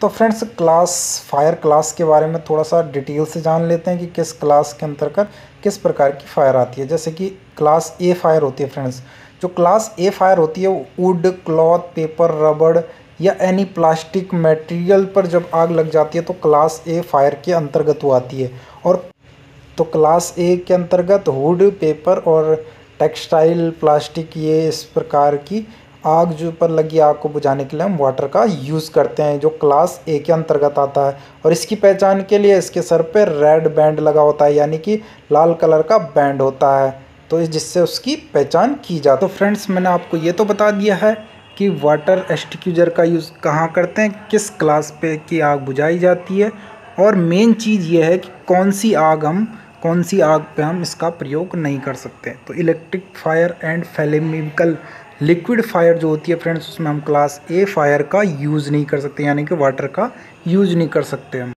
तो friends class fire class के बारे में थोड़ा सा डिटेल से जान लेते हैं कि किस क्लास के अंतर्गत किस प्रकार की फायर आती है जैसे कि क्लास ए फायर होती है फ्रेंड्स जो क्लास ए फायर होती है वुड क्लॉथ पेपर रबड़ या एनी प्लास्टिक मटेरियल पर जब आग लग जाती है तो क्लास ए फायर के अंतर्गत वो आती है और तो क्लास ए के अंतर्गत वुड पेपर और टेक्सटाइल प्लास्टिक ये इस प्रकार की आग जो पर लगी आग को बुझाने के लिए हम वाटर का यूज़ करते हैं जो क्लास ए के अंतर्गत आता है और इसकी पहचान के लिए इसके सर पे रेड बैंड लगा होता है यानी कि लाल कलर का बैंड होता है तो जिससे उसकी पहचान की जाती है तो फ्रेंड्स मैंने आपको ये तो बता दिया है कि वाटर एस्टिक्यूजर का यूज़ कहाँ करते हैं किस क्लास पे की आग बुझाई जाती है और मेन चीज़ ये है कि कौन सी आग हम कौन सी आग पे हम इसका प्रयोग नहीं कर सकते तो इलेक्ट्रिक फायर एंड फेलेमिकल लिक्विड फायर जो होती है फ्रेंड्स उसमें हम क्लास ए फायर का यूज़ नहीं कर सकते यानी कि वाटर का यूज़ नहीं कर सकते हम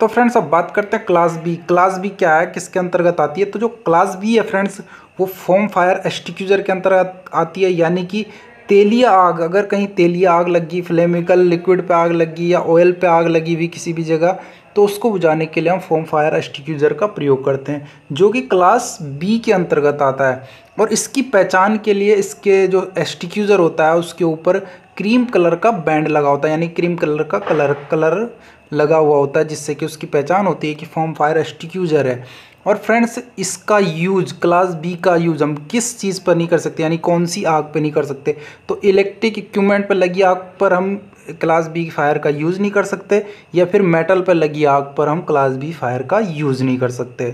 तो फ्रेंड्स अब बात करते हैं क्लास बी क्लास बी क्या है किसके अंतर्गत आती है तो जो क्लास बी है फ्रेंड्स वो फोम फायर एस्टिक्यूजर के अंतर्गत आती है यानी कि तेलिया आग अगर कहीं तेलिया आग लगी फ्लेमिकल लिक्विड पे आग लगी या ऑयल पे आग लगी हुई किसी भी जगह तो उसको बुझाने के लिए हम फोम फायर एस्टिक्यूज़र का प्रयोग करते हैं जो कि क्लास बी के अंतर्गत आता है और इसकी पहचान के लिए इसके जो एस्टिक्यूज़र होता है उसके ऊपर क्रीम कलर का बैंड लगा होता है यानी क्रीम कलर का कलर कलर लगा हुआ होता है जिससे कि उसकी पहचान होती है कि फॉर्म फायर एस्टिक्यूज़र है और फ्रेंड्स इसका यूज क्लास बी का यूज हम किस चीज़ पर नहीं कर सकते यानी कौन सी आग पर नहीं कर सकते तो इलेक्ट्रिक इक्विपमेंट पर लगी आग पर हम क्लास बी फायर का यूज़ नहीं कर सकते या फिर मेटल पर लगी आग पर हम क्लास बी फायर का यूज़ नहीं कर सकते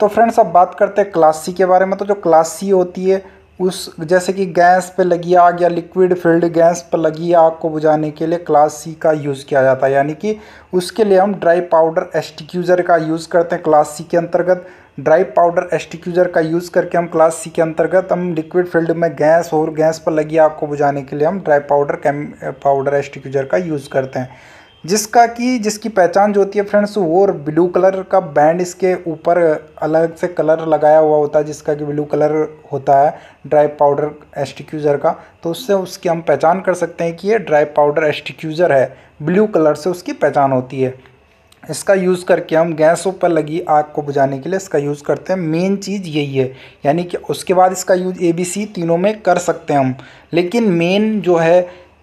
तो फ्रेंड्स अब बात करते हैं क्लास सी के बारे में तो जो क्लास सी होती है उस जैसे कि गैस पे लगी आग या लिक्विड फील्ड गैस पर लगी आग को बुझाने के लिए क्लास सी का यूज़ किया जाता है यानी कि उसके लिए हम ड्राई पाउडर एस्टिक्यूज़र का यूज़ करते हैं क्लास सी के अंतर्गत ड्राई पाउडर एस्टिक्यूज़र का यूज़ करके हम क्लास सी के अंतर्गत हम लिक्विड फील्ड में गैस और गैस पर लगी आग को बुझाने के लिए हम ड्राई पाउडर पाउडर एस्टिक्यूज़र का यूज़ करते हैं जिसका कि जिसकी पहचान जो होती है फ्रेंड्स वो ब्लू कलर का बैंड इसके ऊपर अलग से कलर लगाया हुआ होता है जिसका कि ब्लू कलर होता है ड्राई पाउडर एस्टिक्यूज़र का तो उससे उसकी हम पहचान कर सकते हैं कि ये ड्राई पाउडर एस्टिक्यूज़र है ब्लू कलर से उसकी पहचान होती है इसका यूज़ करके हम गैसों पर लगी आग को बुझाने के लिए इसका यूज़ करते हैं मेन चीज़ यही है यानी कि उसके बाद इसका यूज़ ए बी सी तीनों में कर सकते हैं हम लेकिन मेन जो है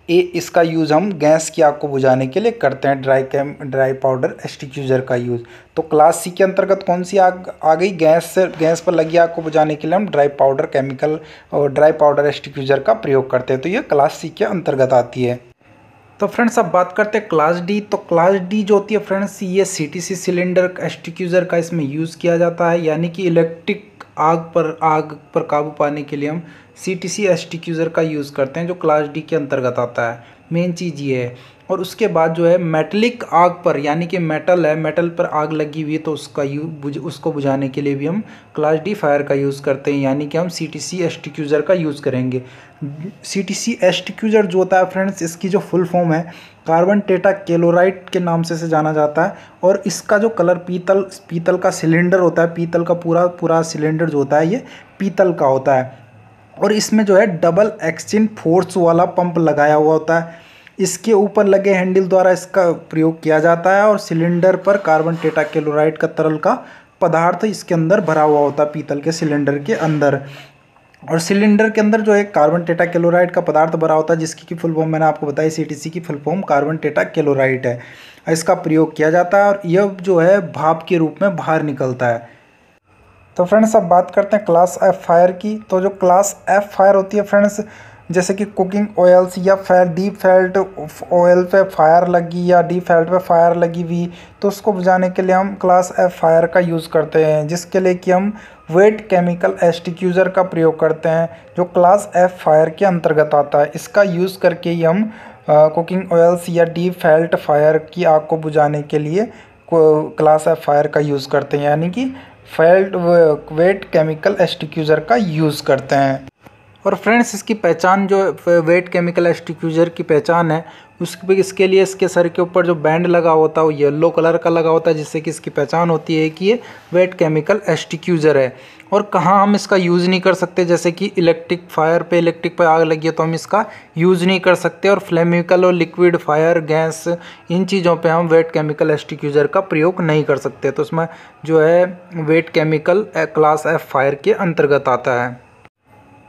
ये इसका यूज़ हम गैस की आग को बुझाने के लिए करते हैं dry chem dry powder extinguisher का यूज़ तो क्लास सी के अंतर्गत कौन सी आग आ गई गैस से गैस पर लगी आग को बुझाने के लिए हम ड्राई पाउडर केमिकल और ड्राई पाउडर एस्टिक्यूज़र का प्रयोग करते हैं तो ये क्लास सी के अंतर्गत आती है तो फ्रेंड्स अब बात करते हैं क्लास डी तो क्लास डी जो होती है फ्रेंड्स ये सी सिलेंडर एस्टिक्यूज़र का इसमें यूज़ किया जाता है यानी कि इलेक्ट्रिक आग पर आग पर काबू पाने के लिए हम C T C extinguisher का यूज़ करते हैं जो क्लास डी के अंतर्गत आता है मेन चीज़ ये है और उसके बाद जो है मेटलिक आग पर यानी कि मेटल है मेटल पर आग लगी हुई है तो उसका यू बुझ उसको बुझाने के लिए भी हम क्लास डी फायर का यूज़ करते हैं यानी कि हम C T C extinguisher का यूज़ करेंगे C T C extinguisher जो होता है फ्रेंड्स इसकी जो फुल फॉर्म है कार्बन टेटा केलोराइट के नाम से से जाना जाता है और इसका जो कलर पीतल पीतल का सिलेंडर होता है पीतल का पूरा पूरा सिलेंडर जो होता है ये पीतल का होता है और इसमें जो है डबल एक्सचेंज फोर्स वाला पंप लगाया हुआ होता है इसके ऊपर लगे हैंडल द्वारा इसका प्रयोग किया जाता है और सिलेंडर पर कार्बन टेटा क्लोराइड का तरल का पदार्थ इसके अंदर भरा हुआ होता है पीतल के सिलेंडर के अंदर और सिलेंडर के अंदर जो है कार्बन टेटा क्लोराइड का पदार्थ भरा होता है जिसकी की फुल फॉर्म मैंने आपको बताई सी की full form carbon tetra chloride है इसका प्रयोग किया जाता है और यह जो है भाप के रूप में बाहर निकलता है तो फ्रेंड्स अब बात करते हैं क्लास एफ फायर की तो जो क्लास एफ फायर होती है फ्रेंड्स जैसे कि कुकिंग ऑयल्स या फैल डीप फेल्ट ऑयल पे फायर लगी या डीप फेल्ट पे फायर लगी हुई तो उसको बुझाने के लिए हम क्लास एफ फायर का यूज़ करते हैं जिसके लिए कि हम वेट केमिकल एस्टिक्यूज़र का प्रयोग करते हैं जो क्लास एफ फायर के अंतर्गत आता है इसका यूज़ करके ही हम कुकिंग ऑयल्स या डीप फेल्ट फायर की आग को बुझाने के लिए क्लास एफ फायर का यूज़ करते हैं यानी कि फेल्ट वेट केमिकल एस्टिक्यूज़र का यूज़ करते हैं और फ्रेंड्स इसकी पहचान जो वेट केमिकल एस्टिक्यूजर की पहचान है उसके इसके लिए इसके सर के ऊपर जो बैंड लगा होता है वो येलो कलर का लगा होता है जिससे कि इसकी पहचान होती है कि ये वेट केमिकल एस्टिक्यूजर है और कहाँ हम इसका यूज़ नहीं कर सकते जैसे कि इलेक्ट्रिक फायर पे इलेक्ट्रिक पे आग लगी है तो हम इसका यूज़ नहीं कर सकते और फ्लेमिकल और लिक्विड फायर गैस इन चीज़ों पे हम वेट केमिकल एस्टिक्यूजर का प्रयोग नहीं कर सकते तो उसमें जो है wet chemical class F fire के अंतर्गत आता है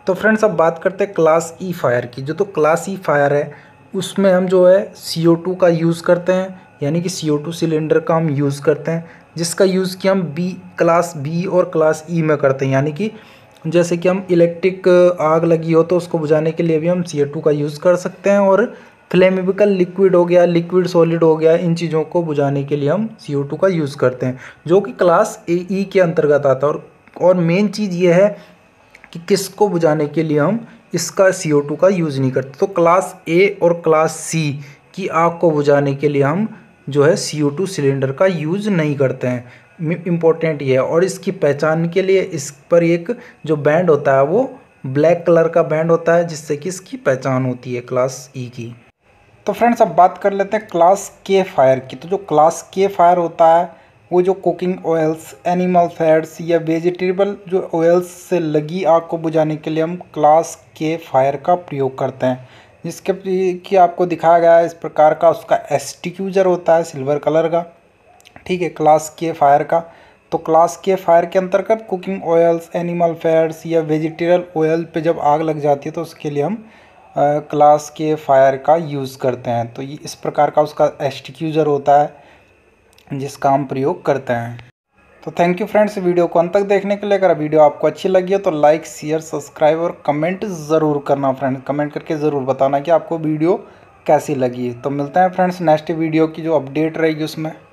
तो फ्रेंड्स अब बात करते हैं क्लास ई फायर की जो तो क्लास ई फायर है उसमें हम जो है सी का यूज़ करते हैं यानी कि सी सिलेंडर का हम यूज़ करते हैं जिसका यूज़ कि हम बी क्लास बी और क्लास ई e में करते हैं यानी कि जैसे कि हम इलेक्ट्रिक आग लगी हो तो उसको बुझाने के लिए भी हम सी का यूज़ कर सकते हैं और फ्लेमेबिकल लिक्विड हो गया लिक्विड सॉलिड हो गया इन चीज़ों को बुझाने के लिए हम सी का यूज़ करते हैं जो कि क्लास ए ई के अंतर्गत आता है और और मेन चीज़ ये है कि किसको बुझाने के लिए हम इसका सी ओ टू का यूज़ नहीं करते तो क्लास ए और क्लास सी की आग को बुझाने के लिए हम जो है सी ओ टू सिलेंडर का यूज़ नहीं करते हैं इम्पोर्टेंट ये है और इसकी पहचान के लिए इस पर एक जो बैंड होता है वो ब्लैक कलर का बैंड होता है जिससे कि इसकी पहचान होती है क्लास ई e की तो फ्रेंड्स अब बात कर लेते हैं क्लास के फायर की तो जो क्लास के फायर होता है वो जो कुकिंग ऑयल्स एनिमल फैट्स या वेजिटेबल जो ऑयल्स से लगी आग को बुझाने के लिए हम क्लास के फायर का प्रयोग करते हैं जिसके कि आपको दिखाया गया है इस प्रकार का उसका एस्टिक्यूजर होता है सिल्वर कलर का ठीक है क्लास के फायर का तो क्लास के फायर के अंतर्गत कुकिंग ऑयल्स एनिमल फैट्स या वेजिटेबल ऑयल पे जब आग लग जाती है तो उसके लिए हम क्लास के फायर का यूज़ करते हैं तो ये इस प्रकार का उसका एस्टिक्यूजर होता है जिसका हम प्रयोग करते हैं तो थैंक यू फ्रेंड्स वीडियो को अंत तक देखने के लिए अगर वीडियो आपको अच्छी लगी हो तो लाइक शेयर सब्सक्राइब और कमेंट ज़रूर करना फ्रेंड कमेंट करके ज़रूर बताना कि आपको वीडियो कैसी लगी तो मिलते हैं फ्रेंड्स नेक्स्ट वीडियो की जो अपडेट रहेगी उसमें